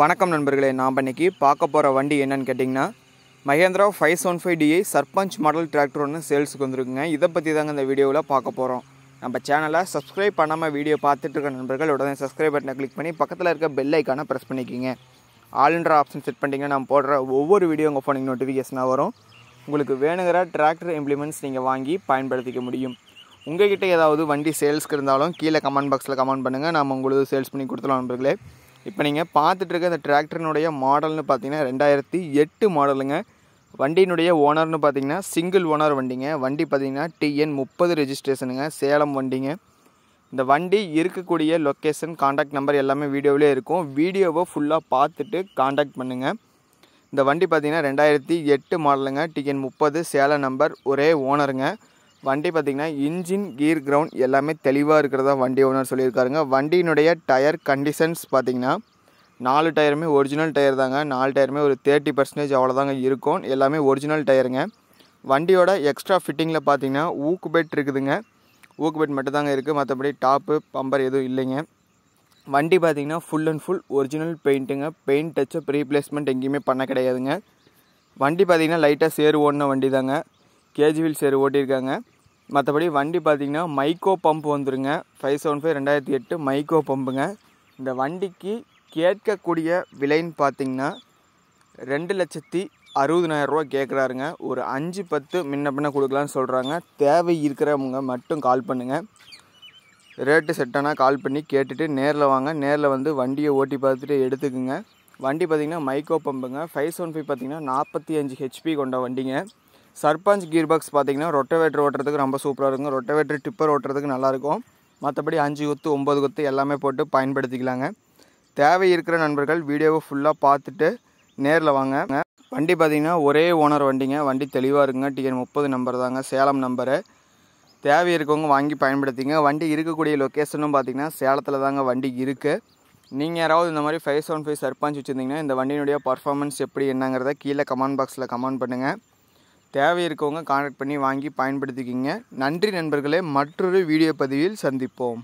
வணக்கம் நண்பர்களே நாம் இன்றைக்கி பார்க்க போகிற வண்டி என்னன்னு கேட்டிங்கன்னா Mahindra five seven five DI Sarpanch model tractor ஒன்று சேல்ஸுக்கு வந்துருக்குங்க இதை பற்றி தாங்க இந்த வீடியோவில் பார்க்க போகிறோம் நம்ம சேனலை சப்ஸ்கிரைப் பண்ணாமல் வீடியோ பார்த்துட்டு இருக்க நண்பர்கள் உடனே சப்ஸ்கிரைப் பட்டனை கிளிக் பண்ணி பக்கத்தில் இருக்க பெல் ஐக்கானை ப்ரெஸ் பண்ணிக்கிங்க ஆல்ன்ற ஆப்ஷன் செட் பண்ணிட்டீங்கன்னா நான் போடுற ஒவ்வொரு வீடியோ உங்கள் ஃபோனுக்கு நோட்டிஃபிகேஷனாக வரும் உங்களுக்கு வேணுங்கிற டிராக்டர் இம்ப்ளிமெண்ட்ஸ் நீங்கள் வாங்கி பயன்படுத்திக்க முடியும் உங்கள்கிட்ட ஏதாவது வண்டி சேல்ஸ்க்கு இருந்தாலும் கீழே கமெண்ட் பாக்ஸில் கமெண்ட் பண்ணுங்கள் நம்ம உங்களுக்கு சேல்ஸ் பண்ணி கொடுத்துலாம் நண்பர்களே இப்போ நீங்கள் பார்த்துட்ருக்க இந்த டிராக்டரினுடைய மாடல்னு பார்த்தீங்கன்னா ரெண்டாயிரத்தி எட்டு மாடலுங்க வண்டியினுடைய ஓனர்னு பார்த்தீங்கன்னா சிங்கிள் ஓனர் வண்டிங்க வண்டி பார்த்தீங்கன்னா டிஎன் முப்பது ரெஜிஸ்ட்ரேஷனுங்க சேலம் வண்டிங்க இந்த வண்டி இருக்கக்கூடிய லொக்கேஷன் காண்டாக்ட் நம்பர் எல்லாமே வீடியோவிலே இருக்கும் வீடியோவை ஃபுல்லாக பார்த்துட்டு காண்டாக்ட் பண்ணுங்கள் இந்த வண்டி பார்த்திங்கன்னா ரெண்டாயிரத்தி எட்டு மாடலுங்க டிஎன் முப்பது சேலம் நம்பர் ஒரே ஓனருங்க வண்டி பார்த்திங்கன்னா இன்ஜின் கீர் கிரவுண்ட் எல்லாமே தெளிவாக இருக்கிறதா வண்டி ஓனர் சொல்லியிருக்காருங்க வண்டியினுடைய டயர் கண்டிஷன்ஸ் பார்த்திங்கன்னா நாலு டயருமே ஒரிஜினல் டயர் தாங்க நாலு டயருமே ஒரு தேர்ட்டி பர்சன்டேஜ் அவ்வளோதாங்க இருக்கும் எல்லாமே ஒரிஜினல் டயருங்க வண்டியோட எக்ஸ்ட்ரா ஃபிட்டிங்கில் பார்த்திங்கன்னா ஊக்கு பெட் இருக்குதுங்க ஊக்கு பெட் மட்டும்தாங்க இருக்குது மற்றபடி டாப்பு பம்பர் எதுவும் இல்லைங்க வண்டி பார்த்திங்கன்னா ஃபுல் அண்ட் ஃபுல் ஒரிஜினல் பெயிண்ட்டுங்க பெயிண்ட் டச்சப் ரீப்ளேஸ்மெண்ட் எங்கேயுமே பண்ண கிடையாதுங்க வண்டி பார்த்திங்கன்னா லைட்டாக சேரு ஓடின வண்டி தாங்க கேஜிவில் சேரு ஓட்டியிருக்காங்க மற்றபடி வண்டி பார்த்திங்கன்னா மைக்கோ பம்ப் வந்துருங்க ஃபைவ் செவன் ஃபைவ் ரெண்டாயிரத்தி எட்டு மைக்கோ பம்புங்க இந்த வண்டிக்கு கேட்கக்கூடிய விலைன்னு பார்த்திங்கன்னா ரெண்டு லட்சத்தி அறுபதினாயிரரூவா கேட்குறாருங்க ஒரு அஞ்சு பத்து முன்ன பின்ன கொடுக்கலான்னு சொல்கிறாங்க தேவை இருக்கிறவங்க மட்டும் கால் பண்ணுங்கள் ரேட்டு செட்டானா கால் பண்ணி கேட்டுட்டு நேரில் வாங்க நேரில் வந்து வண்டியை ஓட்டி பார்த்துட்டு எடுத்துக்குங்க வண்டி பார்த்திங்கன்னா மைக்கோ பம்புங்க ஃபைவ் செவன் ஃபைவ் பார்த்திங்கன்னா நாற்பத்தி அஞ்சு ஹெச்பி கொண்ட வண்டிங்க சர்பஞ்ச் கீர் பாக்ஸ் பார்த்திங்கன்னா ரொட்டவேட்டர் ஓட்டுறதுக்கு ரொம்ப சூப்பராக இருக்கும் ரொட்டவேட்டர் டிப்பர் ஓட்டுறதுக்கு நல்லாயிருக்கும் மற்றபடி அஞ்சு குத்து ஒம்பது குத்து எல்லாமே போட்டு பயன்படுத்திக்கலாங்க தேவை இருக்கிற நண்பர்கள் வீடியோவை ஃபுல்லாக பார்த்துட்டு நேரில் வாங்க வண்டி பார்த்திங்கன்னா ஒரே ஓனர் வண்டிங்க வண்டி தெளிவாக இருக்குங்க டிஎன் முப்பது நம்பர் தாங்க சேலம் நம்பரு தேவை இருக்கவங்க வாங்கி பயன்படுத்திங்க வண்டி இருக்கக்கூடிய லொக்கேஷனும் பார்த்திங்கன்னா சேலத்தில் தாங்க வண்டி இருக்குது நீங்கள் யாராவது இந்த மாதிரி ஃபைவ் செவன் ஃபைவ் சர்பஞ்ச் வச்சுருந்தீங்கன்னா இந்த வண்டியினுடைய பர்ஃபார்மன்ஸ் எப்படி என்னங்கிறத கீழே கமெண்ட் பாக்ஸில் கமெண்ட் பண்ணுங்கள் தேவை இருக்கவங்க காண்டாக்ட் பண்ணி வாங்கி பயன்படுத்திக்கிங்க நன்றி நண்பர்களே மற்றொரு வீடியோ பதிவில் சந்திப்போம்